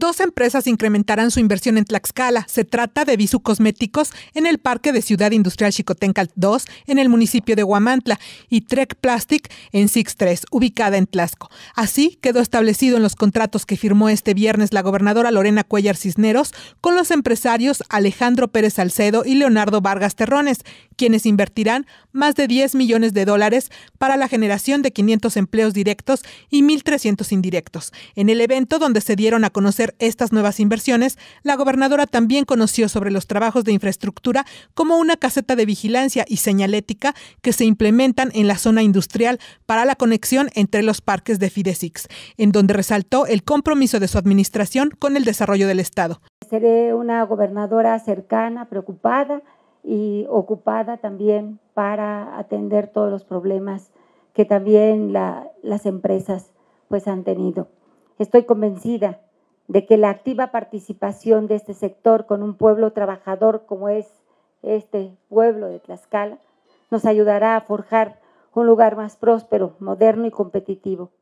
Dos empresas incrementarán su inversión en Tlaxcala. Se trata de Visu Cosméticos en el Parque de Ciudad Industrial chicotencal 2 en el municipio de Huamantla y Trek Plastic en Six 3, ubicada en Tlaxco. Así quedó establecido en los contratos que firmó este viernes la gobernadora Lorena Cuellar Cisneros con los empresarios Alejandro Pérez Salcedo y Leonardo Vargas Terrones, quienes invertirán más de 10 millones de dólares para la generación de 500 empleos directos y 1.300 indirectos. En el evento donde se dieron a conocer estas nuevas inversiones, la gobernadora también conoció sobre los trabajos de infraestructura como una caseta de vigilancia y señalética que se implementan en la zona industrial para la conexión entre los parques de Fidesix, en donde resaltó el compromiso de su administración con el desarrollo del Estado. Seré una gobernadora cercana, preocupada y ocupada también para atender todos los problemas que también las empresas pues han tenido. Estoy convencida de que la activa participación de este sector con un pueblo trabajador como es este pueblo de Tlaxcala nos ayudará a forjar un lugar más próspero, moderno y competitivo.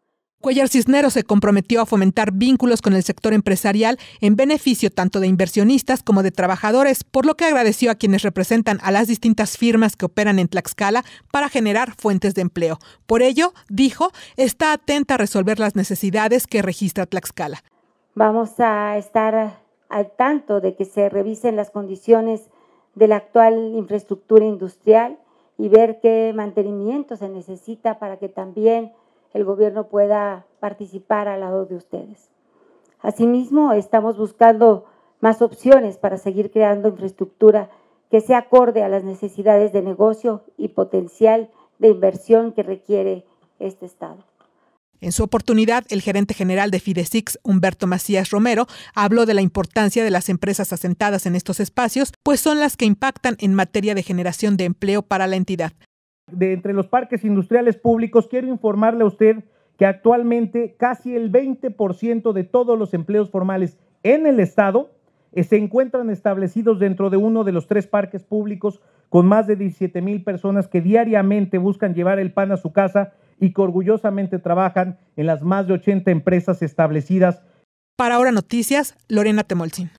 Cuellar Cisneros se comprometió a fomentar vínculos con el sector empresarial en beneficio tanto de inversionistas como de trabajadores, por lo que agradeció a quienes representan a las distintas firmas que operan en Tlaxcala para generar fuentes de empleo. Por ello, dijo, está atenta a resolver las necesidades que registra Tlaxcala. Vamos a estar al tanto de que se revisen las condiciones de la actual infraestructura industrial y ver qué mantenimiento se necesita para que también el gobierno pueda participar al lado de ustedes. Asimismo, estamos buscando más opciones para seguir creando infraestructura que sea acorde a las necesidades de negocio y potencial de inversión que requiere este Estado. En su oportunidad, el gerente general de Fidesix, Humberto Macías Romero, habló de la importancia de las empresas asentadas en estos espacios, pues son las que impactan en materia de generación de empleo para la entidad. De entre los parques industriales públicos, quiero informarle a usted que actualmente casi el 20% de todos los empleos formales en el Estado eh, se encuentran establecidos dentro de uno de los tres parques públicos con más de 17 mil personas que diariamente buscan llevar el pan a su casa y que orgullosamente trabajan en las más de 80 empresas establecidas. Para ahora noticias, Lorena Temolcín.